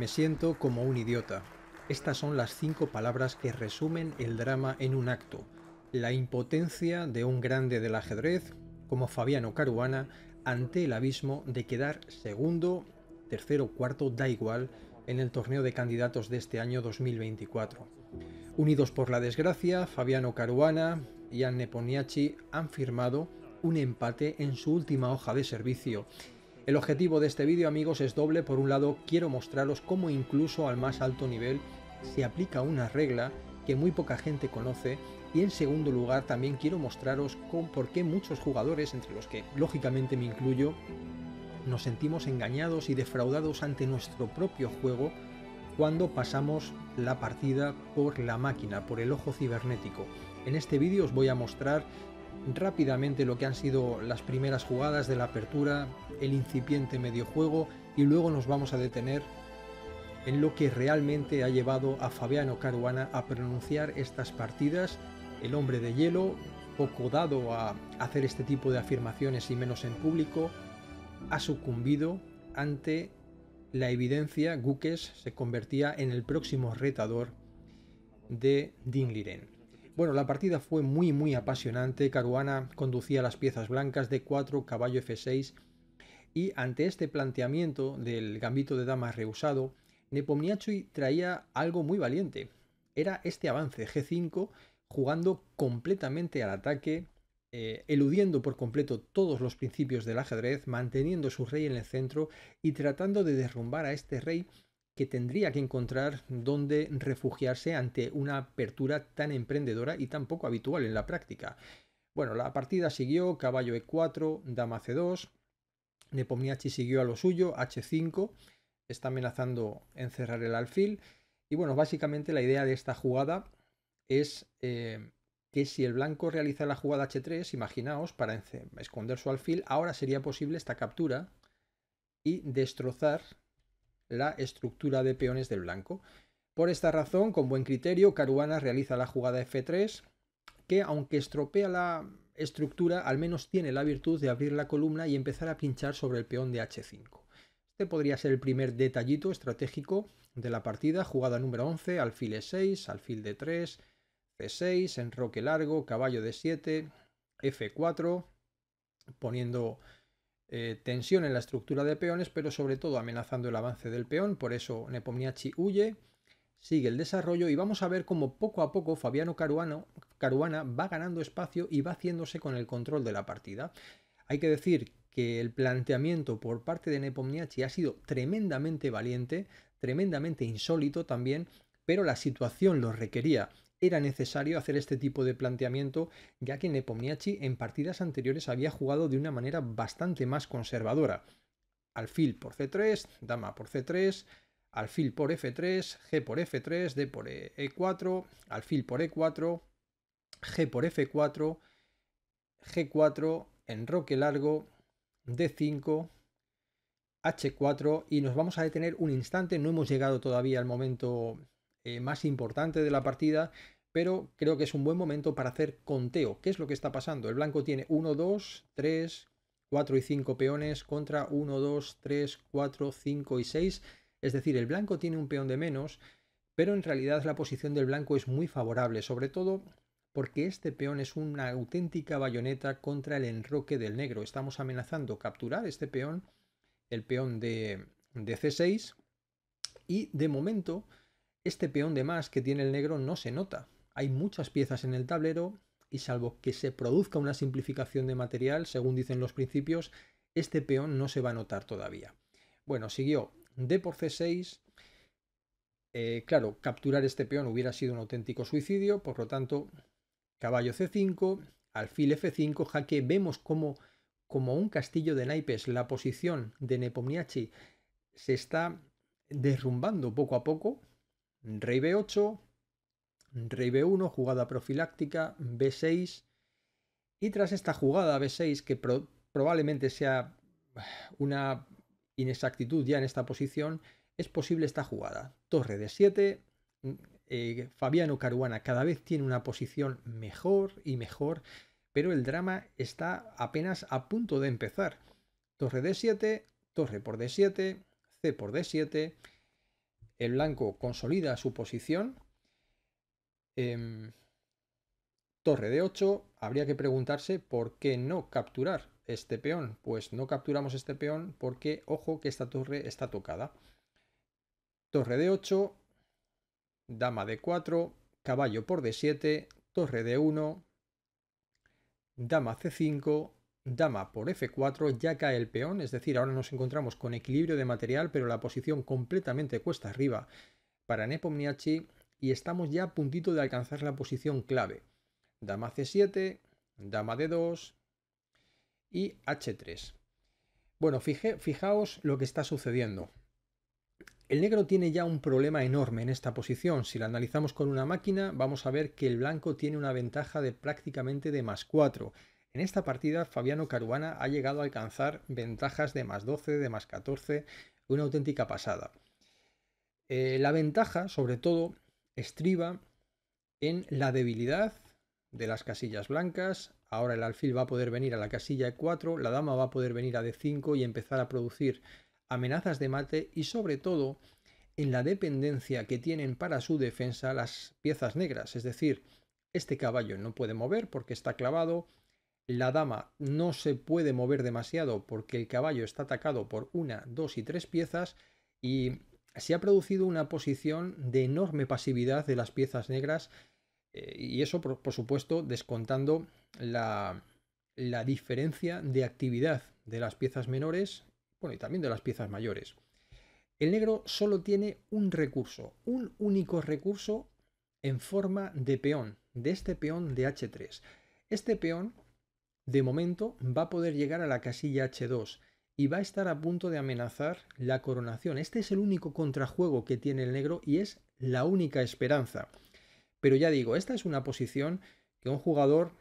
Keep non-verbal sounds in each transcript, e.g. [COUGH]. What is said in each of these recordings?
Me siento como un idiota. Estas son las cinco palabras que resumen el drama en un acto. La impotencia de un grande del ajedrez, como Fabiano Caruana, ante el abismo de quedar segundo, tercero, cuarto, da igual, en el torneo de candidatos de este año 2024. Unidos por la desgracia, Fabiano Caruana y Anne Poniachi han firmado un empate en su última hoja de servicio el objetivo de este vídeo amigos es doble, por un lado quiero mostraros cómo incluso al más alto nivel se aplica una regla que muy poca gente conoce y en segundo lugar también quiero mostraros por qué muchos jugadores, entre los que lógicamente me incluyo, nos sentimos engañados y defraudados ante nuestro propio juego cuando pasamos la partida por la máquina, por el ojo cibernético. En este vídeo os voy a mostrar rápidamente lo que han sido las primeras jugadas de la apertura, el incipiente medio juego y luego nos vamos a detener en lo que realmente ha llevado a Fabiano Caruana a pronunciar estas partidas, el hombre de hielo, poco dado a hacer este tipo de afirmaciones y menos en público, ha sucumbido ante la evidencia Guques se convertía en el próximo retador de Liren bueno, la partida fue muy muy apasionante, Caruana conducía las piezas blancas de 4, caballo F6 y ante este planteamiento del gambito de damas rehusado, Nepomniachtchi traía algo muy valiente. Era este avance G5 jugando completamente al ataque, eh, eludiendo por completo todos los principios del ajedrez, manteniendo su rey en el centro y tratando de derrumbar a este rey que tendría que encontrar dónde refugiarse ante una apertura tan emprendedora y tan poco habitual en la práctica. Bueno, la partida siguió caballo e4, dama c2, Nepomniachtchi siguió a lo suyo, h5, está amenazando encerrar el alfil. Y bueno, básicamente la idea de esta jugada es eh, que si el blanco realiza la jugada h3, imaginaos, para esconder su alfil, ahora sería posible esta captura y destrozar la estructura de peones del blanco. Por esta razón, con buen criterio, Caruana realiza la jugada F3, que aunque estropea la estructura, al menos tiene la virtud de abrir la columna y empezar a pinchar sobre el peón de H5. Este podría ser el primer detallito estratégico de la partida, jugada número 11, alfil E6, alfil D3, C6, enroque largo, caballo D7, F4, poniendo eh, tensión en la estructura de peones, pero sobre todo amenazando el avance del peón, por eso Nepomniachtchi huye, sigue el desarrollo y vamos a ver cómo poco a poco Fabiano Caruana va ganando espacio y va haciéndose con el control de la partida. Hay que decir que el planteamiento por parte de Nepomniachtchi ha sido tremendamente valiente, tremendamente insólito también, pero la situación lo requería era necesario hacer este tipo de planteamiento, ya que Nepomniachi en partidas anteriores había jugado de una manera bastante más conservadora. Alfil por C3, dama por C3, alfil por F3, G por F3, D por E4, alfil por E4, G por F4, G4, enroque largo, D5, H4 y nos vamos a detener un instante, no hemos llegado todavía al momento eh, más importante de la partida, pero creo que es un buen momento para hacer conteo. ¿Qué es lo que está pasando? El blanco tiene 1, 2, 3, 4 y 5 peones contra 1, 2, 3, 4, 5 y 6. Es decir, el blanco tiene un peón de menos, pero en realidad la posición del blanco es muy favorable, sobre todo porque este peón es una auténtica bayoneta contra el enroque del negro. Estamos amenazando capturar este peón, el peón de C6, y de momento este peón de más que tiene el negro no se nota. Hay muchas piezas en el tablero y salvo que se produzca una simplificación de material, según dicen los principios, este peón no se va a notar todavía. Bueno, siguió D por C6. Eh, claro, capturar este peón hubiera sido un auténtico suicidio, por lo tanto, caballo C5, alfil F5, jaque vemos como, como un castillo de naipes la posición de Nepomniachtchi se está derrumbando poco a poco, Rey B8, Rey B1, jugada profiláctica, B6. Y tras esta jugada B6, que probablemente sea [SIGHS] una inexactitud ya en esta posición, es posible esta jugada. Torre d 7. Eh, Fabiano Caruana cada vez tiene una posición mejor y mejor, pero el drama está apenas a punto de empezar. Torre D7, torre por D7, C por D7, el blanco consolida su posición. Em, torre de 8, habría que preguntarse por qué no capturar este peón. Pues no capturamos este peón porque, ojo, que esta torre está tocada. Torre de 8, dama de 4, caballo por d7, torre de 1, dama c5, Dama por F4 ya cae el peón, es decir, ahora nos encontramos con equilibrio de material, pero la posición completamente cuesta arriba para Nepomniachi y estamos ya a puntito de alcanzar la posición clave. Dama C7, dama D2 y H3. Bueno, fijaos lo que está sucediendo. El negro tiene ya un problema enorme en esta posición. Si la analizamos con una máquina, vamos a ver que el blanco tiene una ventaja de prácticamente de más 4. En esta partida, Fabiano Caruana ha llegado a alcanzar ventajas de más 12, de más 14, una auténtica pasada. Eh, la ventaja, sobre todo, estriba en la debilidad de las casillas blancas. Ahora el alfil va a poder venir a la casilla E4, la dama va a poder venir a D5 y empezar a producir amenazas de mate y sobre todo en la dependencia que tienen para su defensa las piezas negras. Es decir, este caballo no puede mover porque está clavado, la dama no se puede mover demasiado porque el caballo está atacado por una, dos y tres piezas y se ha producido una posición de enorme pasividad de las piezas negras eh, y eso por, supuesto descontando la, la diferencia de actividad de las piezas menores, bueno, y también de las piezas mayores. El negro solo tiene un recurso, un único recurso en forma de peón, de este peón de H3. Este peón de momento va a poder llegar a la casilla H2 y va a estar a punto de amenazar la coronación. Este es el único contrajuego que tiene el negro y es la única esperanza. Pero ya digo, esta es una posición que un jugador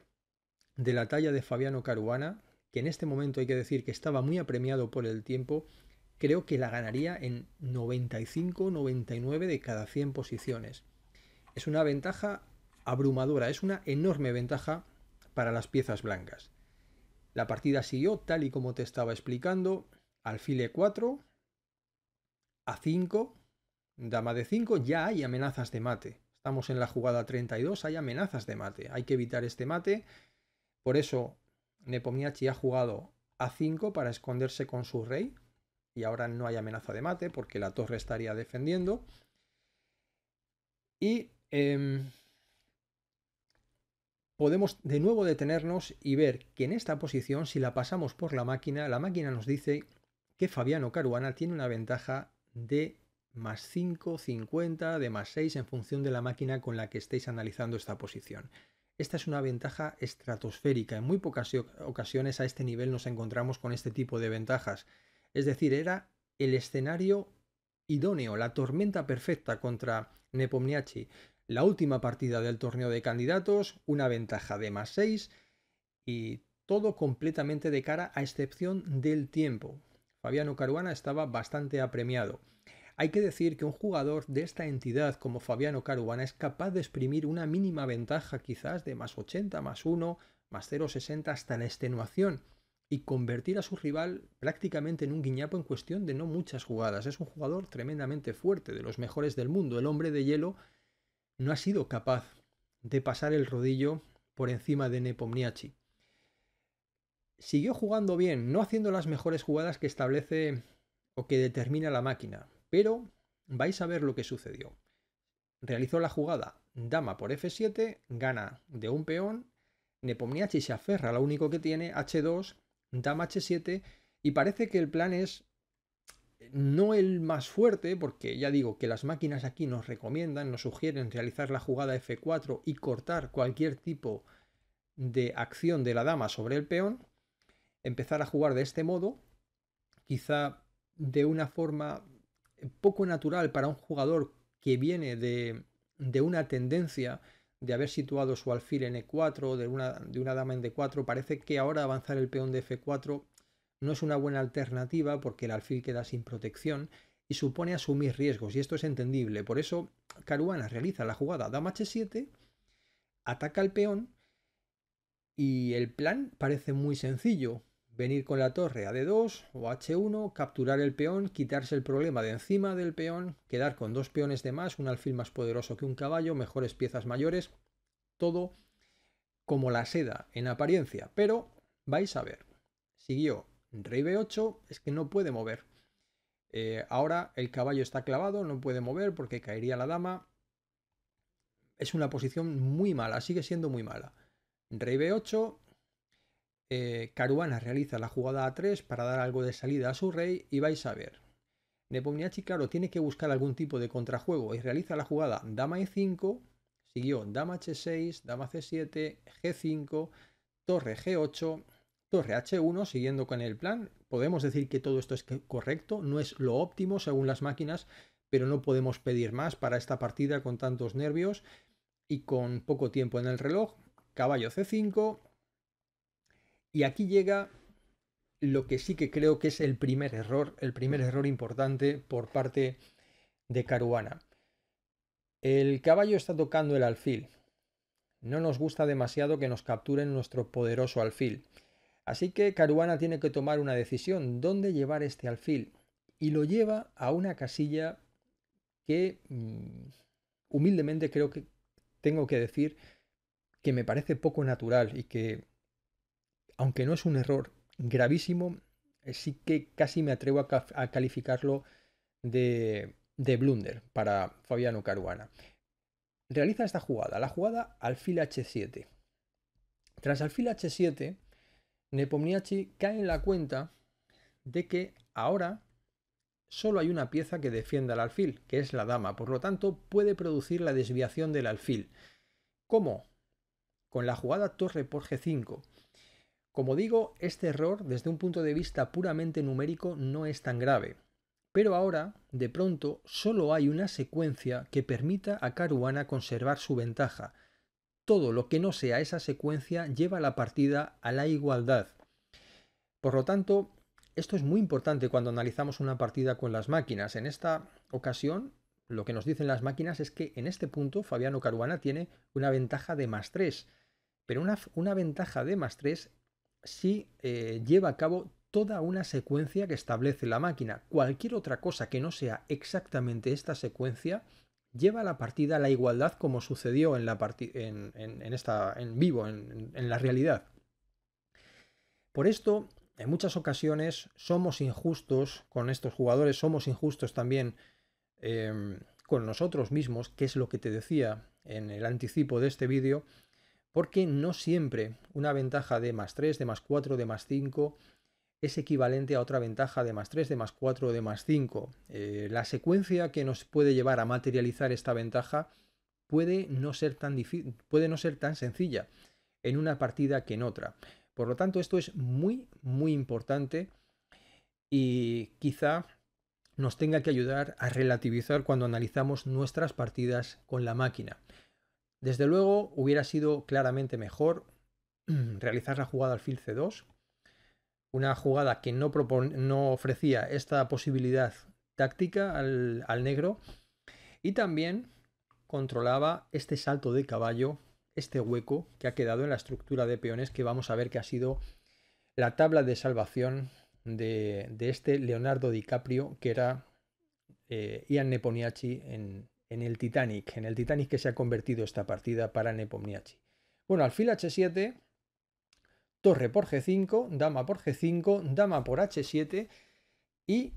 de la talla de Fabiano Caruana, que en este momento hay que decir que estaba muy apremiado por el tiempo, creo que la ganaría en 95-99 de cada 100 posiciones. Es una ventaja abrumadora, es una enorme ventaja para las piezas blancas. La partida siguió tal y como te estaba explicando. Alfil E4, A5, dama de 5, ya hay amenazas de mate. Estamos en la jugada 32, hay amenazas de mate. Hay que evitar este mate. Por eso Nepomniachtchi ha jugado A5 para esconderse con su rey. Y ahora no hay amenaza de mate porque la torre estaría defendiendo. Y em, podemos de nuevo detenernos y ver que en esta posición, si la pasamos por la máquina, la máquina nos dice que Fabiano Caruana tiene una ventaja de más 5, 50, de más 6 en función de la máquina con la que estéis analizando esta posición. Esta es una ventaja estratosférica. En muy pocas ocasiones a este nivel nos encontramos con este tipo de ventajas. Es decir, era el escenario idóneo, la tormenta perfecta contra Nepomniachtchi la última partida del torneo de candidatos, una ventaja de más 6 y todo completamente de cara a excepción del tiempo. Fabiano Caruana estaba bastante apremiado. Hay que decir que un jugador de esta entidad como Fabiano Caruana es capaz de exprimir una mínima ventaja quizás de más 80, más 1, más 0,60 hasta la extenuación y convertir a su rival prácticamente en un guiñapo en cuestión de no muchas jugadas. Es un jugador tremendamente fuerte, de los mejores del mundo, el hombre de hielo no ha sido capaz de pasar el rodillo por encima de Nepomniachi. Siguió jugando bien, no haciendo las mejores jugadas que establece o que determina la máquina, pero vais a ver lo que sucedió. Realizó la jugada dama por f7, gana de un peón, Nepomniachi se aferra lo único que tiene, h2, dama h7, y parece que el plan es no el más fuerte, porque ya digo que las máquinas aquí nos recomiendan, nos sugieren realizar la jugada F4 y cortar cualquier tipo de acción de la dama sobre el peón, empezar a jugar de este modo, quizá de una forma poco natural para un jugador que viene de, de una tendencia de haber situado su alfil en E4, de una, de una dama en D4, parece que ahora avanzar el peón de F4 no es una buena alternativa porque el alfil queda sin protección y supone asumir riesgos, y esto es entendible. Por eso, Caruana realiza la jugada Dama H7, ataca al peón, y el plan parece muy sencillo. Venir con la torre a D2 o H1, capturar el peón, quitarse el problema de encima del peón, quedar con dos peones de más, un alfil más poderoso que un caballo, mejores piezas mayores, todo como la seda en apariencia. Pero vais a ver, siguió Rey B8 es que no puede mover. Eh, ahora el caballo está clavado, no puede mover porque caería la dama. Es una posición muy mala, sigue siendo muy mala. Rey B8. Eh, Caruana realiza la jugada A3 para dar algo de salida a su rey y vais a ver. Nepomniachi, claro, tiene que buscar algún tipo de contrajuego y realiza la jugada dama E5, siguió dama H6, dama C7, G5, torre G8, Torre H1, siguiendo con el plan, podemos decir que todo esto es correcto, no es lo óptimo según las máquinas, pero no podemos pedir más para esta partida con tantos nervios y con poco tiempo en el reloj. Caballo C5. Y aquí llega lo que sí que creo que es el primer error, el primer error importante por parte de Caruana. El caballo está tocando el alfil. No nos gusta demasiado que nos capturen nuestro poderoso alfil. Así que Caruana tiene que tomar una decisión, dónde llevar este alfil, y lo lleva a una casilla que mm, humildemente creo que tengo que decir que me parece poco natural y que, aunque no es un error gravísimo, eh, sí que casi me atrevo a, calificarlo de, blunder para Fabiano Caruana. Realiza esta jugada, la jugada alfil H7. Tras alfil H7, Nepomniachtchi cae en la cuenta de que ahora solo hay una pieza que defienda al alfil, que es la dama, por lo tanto puede producir la desviación del alfil. ¿Cómo? Con la jugada torre por g5. Como digo, este error desde un punto de vista puramente numérico no es tan grave. Pero ahora, de pronto, solo hay una secuencia que permita a Caruana conservar su ventaja, todo lo que no sea esa secuencia lleva la partida a la igualdad. Por lo tanto, esto es muy importante cuando analizamos una partida con las máquinas. En esta ocasión, lo que nos dicen las máquinas es que en este punto Fabiano Caruana tiene una ventaja de más 3, pero una, ventaja de más 3 si eh, lleva a cabo toda una secuencia que establece la máquina. Cualquier otra cosa que no sea exactamente esta secuencia lleva la partida a la igualdad como sucedió en, la en, en, esta, en vivo, en, la realidad. Por esto, en muchas ocasiones somos injustos con estos jugadores, somos injustos también em, con nosotros mismos, que es lo que te decía en el anticipo de este vídeo, porque no siempre una ventaja de más 3, de más 4, de más 5 es equivalente a otra ventaja de más 3, de más 4 o de más 5. Eh, la secuencia que nos puede llevar a materializar esta ventaja puede no ser tan, difícil, puede no ser tan sencilla en una partida que en otra. Por lo tanto, esto es muy, muy importante y quizá nos tenga que ayudar a relativizar cuando analizamos nuestras partidas con la máquina. Desde luego, hubiera sido claramente mejor [CLEARS THROAT] realizar la jugada al fil C2 una jugada que no, no ofrecía esta posibilidad táctica al, negro y también controlaba este salto de caballo, este hueco que ha quedado en la estructura de peones que vamos a ver que ha sido la tabla de salvación de, este Leonardo DiCaprio que era eh, Ian Neponiachi en, el Titanic, en el Titanic que se ha convertido esta partida para Nepomniachtchi. Bueno, alfil H7 torre por g5, dama por g5, dama por h7 y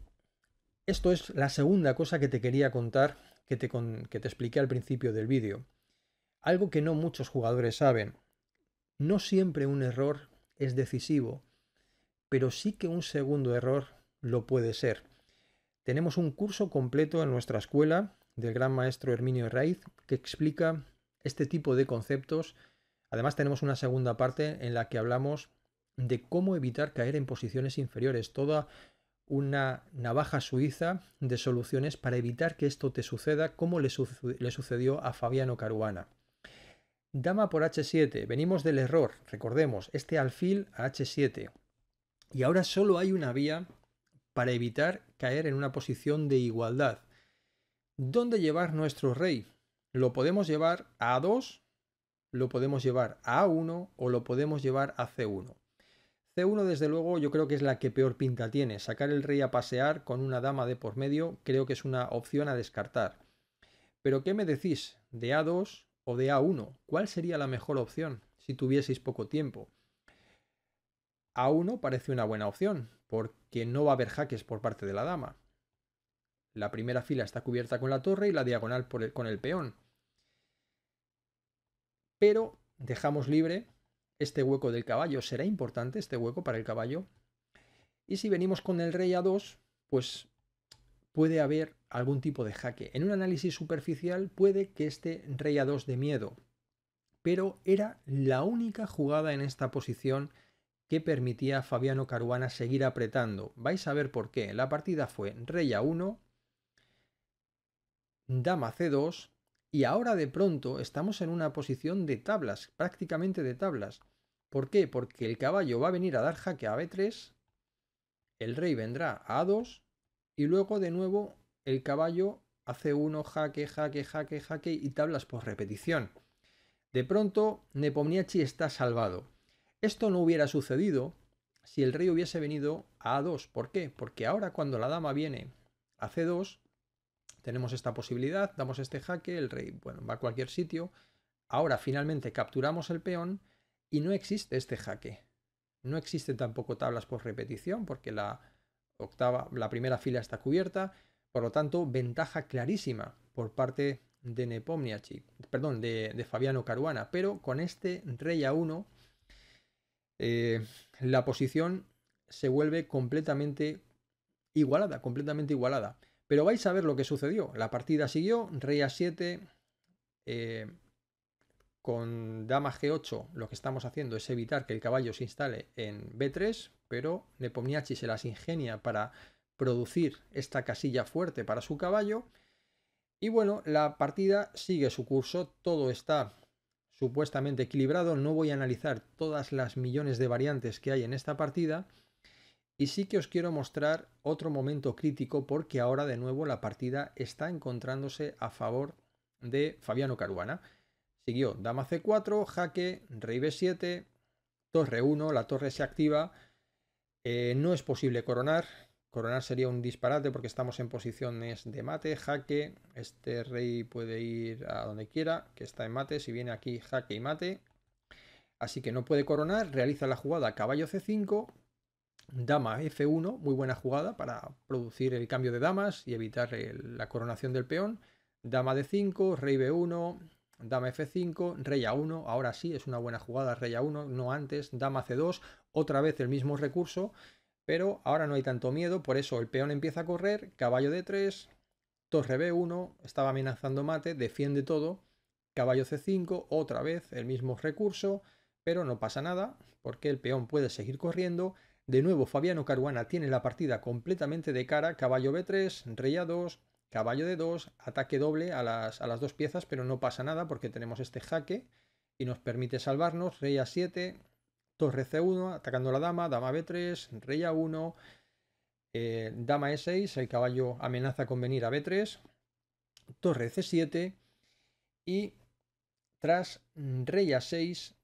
esto es la segunda cosa que te quería contar, que te, que te expliqué al principio del vídeo. Algo que no muchos jugadores saben. No siempre un error es decisivo, pero sí que un segundo error lo puede ser. Tenemos un curso completo en nuestra escuela del gran maestro Herminio Raiz que explica este tipo de conceptos Además tenemos una segunda parte en la que hablamos de cómo evitar caer en posiciones inferiores, toda una navaja suiza de soluciones para evitar que esto te suceda como le, sucedió a Fabiano Caruana. Dama por H7, venimos del error, recordemos, este alfil a H7. Y ahora solo hay una vía para evitar caer en una posición de igualdad. ¿Dónde llevar nuestro rey? Lo podemos llevar a dos. 2 lo podemos llevar a A1 o lo podemos llevar a C1. C1 desde luego yo creo que es la que peor pinta tiene. Sacar el rey a pasear con una dama de por medio creo que es una opción a descartar. Pero ¿qué me decís de A2 o de A1? ¿Cuál sería la mejor opción si tuvieseis poco tiempo? A1 parece una buena opción porque no va a haber jaques por parte de la dama. La primera fila está cubierta con la torre y la diagonal con el peón pero dejamos libre este hueco del caballo. Será importante este hueco para el caballo. Y si venimos con el rey a 2, pues puede haber algún tipo de jaque. En un análisis superficial puede que este rey a 2 de miedo, pero era la única jugada en esta posición que permitía a Fabiano Caruana seguir apretando. Vais a ver por qué. La partida fue rey a 1, dama c2 y ahora de pronto estamos en una posición de tablas, prácticamente de tablas. ¿Por qué? Porque el caballo va a venir a dar jaque a B3, el rey vendrá a A2 y luego de nuevo el caballo hace uno 1 jaque, jaque, jaque, jaque y tablas por repetición. De pronto Nepomniachi está salvado. Esto no hubiera sucedido si el rey hubiese venido a A2. ¿Por qué? Porque ahora cuando la dama viene a C2, tenemos esta posibilidad, damos este jaque, el rey bueno, va a cualquier sitio. Ahora finalmente capturamos el peón y no existe este jaque. No existen tampoco tablas por repetición porque la octava, la primera fila está cubierta. Por lo tanto, ventaja clarísima por parte de perdón, de, Fabiano Caruana. Pero con este rey a 1, eh, la posición se vuelve completamente igualada, completamente igualada. Pero vais a ver lo que sucedió. La partida siguió, rey a7, eh, con dama g8 lo que estamos haciendo es evitar que el caballo se instale en b3, pero Nepomniachtchi se las ingenia para producir esta casilla fuerte para su caballo. Y bueno, la partida sigue su curso, todo está supuestamente equilibrado, no voy a analizar todas las millones de variantes que hay en esta partida, y sí que os quiero mostrar otro momento crítico porque ahora de nuevo la partida está encontrándose a favor de Fabiano Caruana. Siguió dama c4, jaque, rey b7, torre 1, la torre se activa. Eh, no es posible coronar. Coronar sería un disparate porque estamos en posiciones de mate, jaque. Este rey puede ir a donde quiera, que está en mate. Si viene aquí, jaque y mate. Así que no puede coronar. Realiza la jugada caballo c5, dama F1, muy buena jugada para producir el cambio de damas y evitar la coronación del peón. Dama D5, rey B1, dama F5, rey A1, ahora sí es una buena jugada, rey A1, no antes, dama C2, otra vez el mismo recurso, pero ahora no hay tanto miedo, por eso el peón empieza a correr, caballo D3, torre B1, estaba amenazando mate, defiende todo, caballo C5, otra vez el mismo recurso, pero no pasa nada, porque el peón puede seguir corriendo, de nuevo, Fabiano Caruana tiene la partida completamente de cara, caballo B3, rey A2, caballo D2, ataque doble a las, dos piezas, pero no pasa nada porque tenemos este jaque y nos permite salvarnos, rey A7, torre C1, atacando a la dama, dama B3, rey A1, eh, dama E6, el caballo amenaza con venir a B3, torre C7 y tras rey A6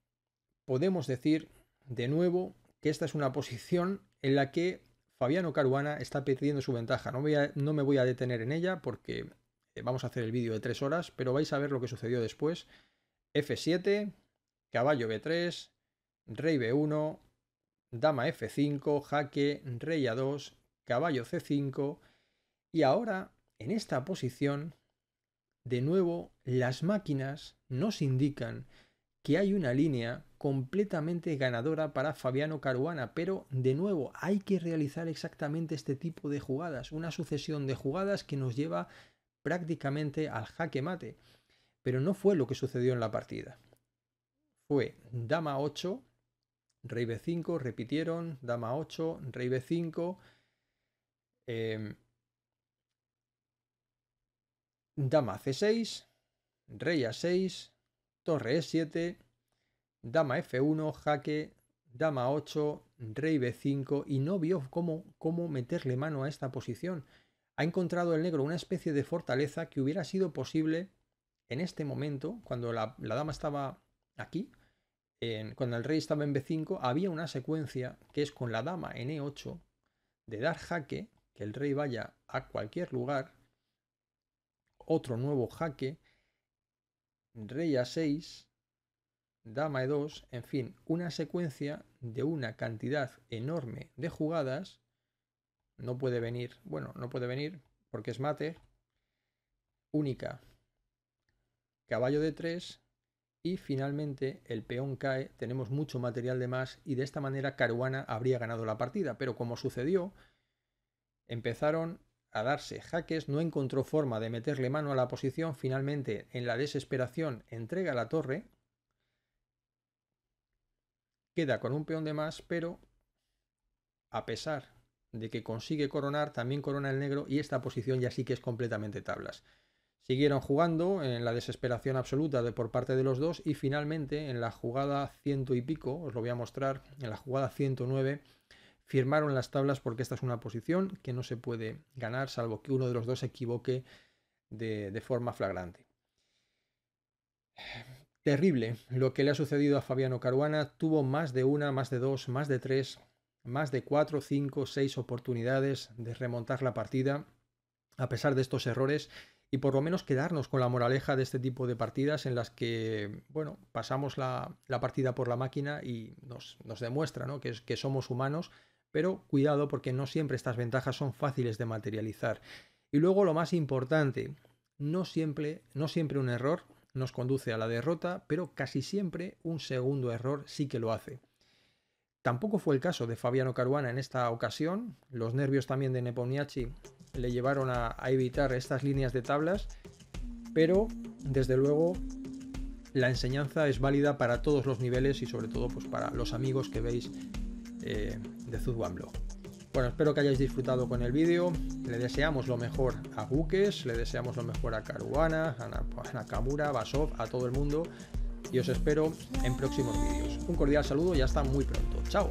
podemos decir de nuevo que esta es una posición en la que Fabiano Caruana está perdiendo su ventaja. No, voy no me voy a detener en ella porque eh, vamos a hacer el vídeo de tres horas, pero vais a ver lo que sucedió después. F7, caballo B3, rey B1, dama F5, jaque, rey A2, caballo C5. Y ahora, en esta posición, de nuevo, las máquinas nos indican que hay una línea completamente ganadora para Fabiano Caruana, pero de nuevo hay que realizar exactamente este tipo de jugadas, una sucesión de jugadas que nos lleva prácticamente al jaque mate. Pero no fue lo que sucedió en la partida. Fue dama 8, rey b5, repitieron, dama 8, rey b5, em, dama c6, rey a6, torre e7, dama f1, jaque, dama 8, rey b5 y no vio cómo, cómo meterle mano a esta posición. Ha encontrado el negro una especie de fortaleza que hubiera sido posible en este momento, cuando la, dama estaba aquí, cuando el rey estaba en b5, había una secuencia que es con la dama en e8 de dar jaque, que el rey vaya a cualquier lugar, otro nuevo jaque, rey a 6, dama e2, en fin, una secuencia de una cantidad enorme de jugadas. No puede venir, bueno, no puede venir porque es mate, única, caballo de 3 y finalmente el peón cae, tenemos mucho material de más y de esta manera Caruana habría ganado la partida, pero como sucedió, empezaron a darse jaques, no encontró forma de meterle mano a la posición, finalmente en la desesperación entrega la torre, queda con un peón de más, pero a pesar de que consigue coronar, también corona el negro y esta posición ya sí que es completamente tablas. Siguieron jugando en la desesperación absoluta de por parte de los dos y finalmente en la jugada ciento y pico, os lo voy a mostrar, en la jugada 109, firmaron las tablas porque esta es una posición que no se puede ganar salvo que uno de los dos se equivoque de, forma flagrante. Terrible lo que le ha sucedido a Fabiano Caruana. Tuvo más de una, más de dos, más de tres, más de cuatro, cinco, seis oportunidades de remontar la partida a pesar de estos errores y por lo menos quedarnos con la moraleja de este tipo de partidas en las que, bueno, pasamos la, partida por la máquina y nos, demuestra que somos humanos pero cuidado porque no siempre estas ventajas son fáciles de materializar. Y luego lo más importante, no siempre, no siempre un error nos conduce a la derrota, pero casi siempre un segundo error sí que lo hace. Tampoco fue el caso de Fabiano Caruana en esta ocasión. Los nervios también de Neponiachi le llevaron a, evitar estas líneas de tablas, pero desde luego la enseñanza es válida para todos los niveles y sobre todo pues, para los amigos que veis eh, de Zuzwanblog. Bueno, espero que hayáis disfrutado con el vídeo. Le deseamos lo mejor a Buques, le deseamos lo mejor a Caruana, a Nakamura, Basov, a todo el mundo. Y os espero en próximos vídeos. Un cordial saludo y hasta muy pronto. ¡Chao!